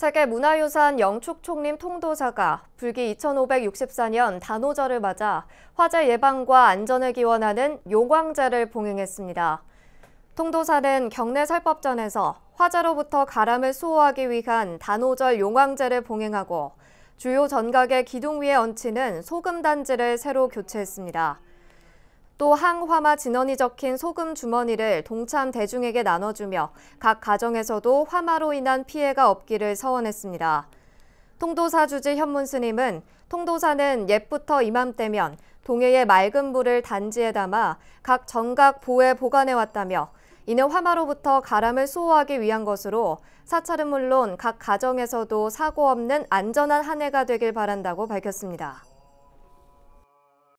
세계문화유산 영축총림 통도사가 불기 2564년 단오절을 맞아 화재 예방과 안전을 기원하는 요광제를 봉행했습니다. 통도사는 경내 설법전에서 화재로부터 가람을 수호하기 위한 단오절 용광제를 봉행하고 주요 전각의 기둥 위에 얹히는 소금단지를 새로 교체했습니다. 또 항화마 진원이 적힌 소금 주머니를 동참 대중에게 나눠주며 각 가정에서도 화마로 인한 피해가 없기를 서원했습니다. 통도사 주지 현문 스님은 통도사는 옛부터 이맘때면 동해의 맑은 물을 단지에 담아 각 정각 보에 보관해 왔다며 이는 화마로부터 가람을 수호하기 위한 것으로 사찰은 물론 각 가정에서도 사고 없는 안전한 한 해가 되길 바란다고 밝혔습니다.